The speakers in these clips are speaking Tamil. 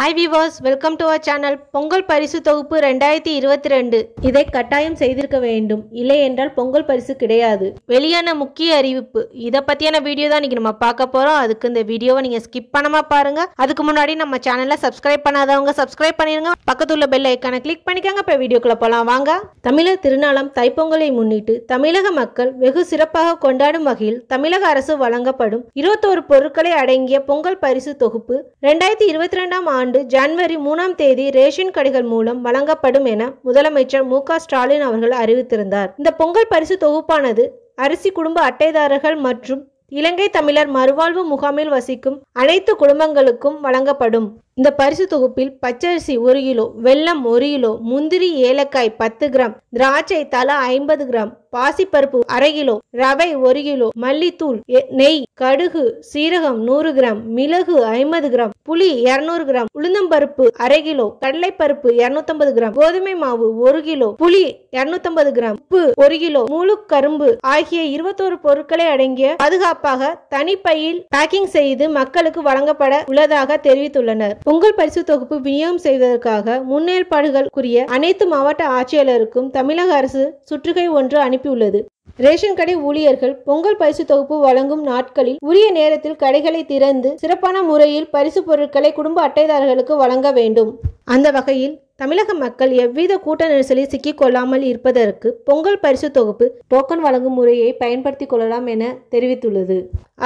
hi viewers welcome to our channel Pongal பரிசு தொகுப்பு ரெண்டாயிரத்தி இருபத்தி ரெண்டு இதை கட்டாயம் செய்திருக்க வேண்டும் இல்லை என்றால் பொங்கல் பரிசு கிடையாது வெளியான முக்கிய அறிவிப்பு இதை பற்றியான வீடியோ தான் இன்றைக்கி நம்ம பார்க்க போகிறோம் அதுக்கு இந்த வீடியோவை நீங்கள் ஸ்கிப் பண்ணாமல் பாருங்கள் அதுக்கு முன்னாடி நம்ம சேனலை சப்ஸ்கிரைப் பண்ணாதவங்க சப்ஸ்கிரைப் பண்ணிடுங்க பக்கத்தில் உள்ள பெல் ஐக்கானை கிளிக் பண்ணிக்கோங்க இப்போ வீடியோக்குள்ளே போகலாம் வாங்க தமிழர் திருநாளம் தைப்பொங்கலை முன்னிட்டு தமிழக மக்கள் வெகு சிறப்பாக கொண்டாடும் வகையில் தமிழக அரசு வழங்கப்படும் இருபத்தோரு பொருட்களை அடங்கிய பொங்கல் பரிசு தொகுப்பு ரெண்டாயிரத்தி இருபத்தி ரெண்டாம் ஆண்டு ஆண்டு ஜனவரி மூணாம் தேதி ரேஷன் கடைகள் மூலம் வழங்கப்படும் என முதலமைச்சர் மு ஸ்டாலின் அவர்கள் அறிவித்திருந்தார் இந்த பொங்கல் பரிசு தொகுப்பானது அரிசி குடும்ப அட்டைதாரர்கள் மற்றும் இலங்கை தமிழர் மறுவாழ்வு முகாமில் வசிக்கும் அனைத்து குடும்பங்களுக்கும் வழங்கப்படும் இந்த பரிசு தொகுப்பில் பச்சரிசி ஒரு கிலோ வெல்லம் ஒரு கிலோ முந்திரி ஏலக்காய் பத்து கிராம் திராட்சை தலா ஐம்பது கிராம் பாசிப்பருப்பு அரை கிலோ ரவை ஒரு கிலோ மல்லித்தூள் நெய் கடுகு சீரகம் நூறு கிராம் மிளகு ஐம்பது கிராம் புளி இருநூறு கிராம் உளுந்தம்பருப்பு அரை கிலோ கடலைப்பருப்பு இருநூத்தம்பது கிராம் கோதுமை மாவு ஒரு கிலோ புளி இருநூத்தம்பது கிராம் உப்பு ஒரு கிலோ முழு கரும்பு ஆகிய இருபத்தோரு பொருட்களை அடங்கிய பாதுகாப்பாக தனிப்பையில் பேக்கிங் செய்து மக்களுக்கு வழங்கப்பட உள்ளதாக தெரிவித்துள்ளனர் பொங்கல் பரிசு தொகுப்பு விநியோகம் செய்வதற்காக முன்னேற்பாடுகள் கூறிய அனைத்து மாவட்ட ஆட்சியாளருக்கும் தமிழக அரசு சுற்றுகை ஒன்று அனுப்பியுள்ளது ரேஷன் கடை ஊழியர்கள் பொங்கல் பரிசு தொகுப்பு வழங்கும் நாட்களில் உரிய நேரத்தில் கடைகளை திறந்து சிறப்பான முறையில் பரிசு பொருட்களை குடும்ப அட்டைதாரர்களுக்கு வழங்க வேண்டும் அந்த வகையில் தமிழக மக்கள் எவ்வித கூட்ட நெரிசலில் சிக்கிக்கொள்ளாமல் இருப்பதற்கு பொங்கல் பரிசு தொகுப்பு டோக்கன் வழங்கும் முறையை பயன்படுத்திக் கொள்ளலாம் என தெரிவித்துள்ளது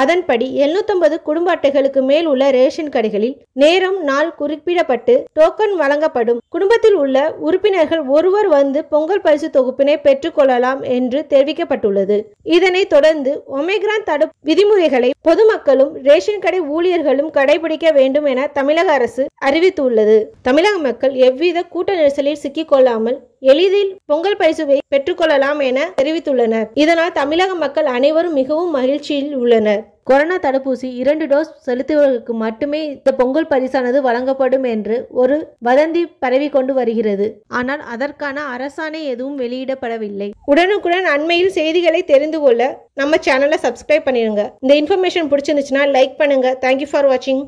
அதன்படி எழுநூத்தொன்பது குடும்ப அட்டைகளுக்கு மேல் உள்ள ரேஷன் கடைகளில் நேரம் நாள் குறிப்பிடப்பட்டு டோக்கன் வழங்கப்படும் குடும்பத்தில் உள்ள உறுப்பினர்கள் ஒருவர் வந்து பொங்கல் பரிசு தொகுப்பினை பெற்றுக்கொள்ளலாம் என்று தெரிவிக்கப்பட்டுள்ளது இதனைத் தொடர்ந்து ஒமேகிரான் தடுப்பு விதிமுறைகளை பொதுமக்களும் ரேஷன் கடை ஊழியர்களும் கடைபிடிக்க வேண்டும் என தமிழக அரசு அறிவித்துள்ளது தமிழக மக்கள் எவ்வித கூட்ட நெரிசலில் சிக்கிக்கொள்ளாமல் எளிதில் பொங்கல் பரிசுவை பெற்றுக்கொள்ளலாம் என தெரிவித்துள்ளனர் இதனால் தமிழக மக்கள் அனைவரும் மிகவும் மகிழ்ச்சியில் உள்ளனர் கொரோனா தடுப்பூசி இரண்டு டோஸ் செலுத்துவதற்கு மட்டுமே இந்த பொங்கல் பரிசானது வழங்கப்படும் என்று ஒரு வதந்தி பரவி கொண்டு வருகிறது ஆனால் அதற்கான அரசாணை எதுவும் வெளியிடப்படவில்லை உடனுக்குடன் அண்மையில் செய்திகளை தெரிந்து கொள்ள நம்ம சேனலை சப்ஸ்கிரைப் பண்ணிடுங்க இந்த இன்ஃபர்மேஷன் பிடிச்சிருந்துச்சுன்னா லைக் பண்ணுங்க தேங்க்யூ ஃபார் வாட்சிங்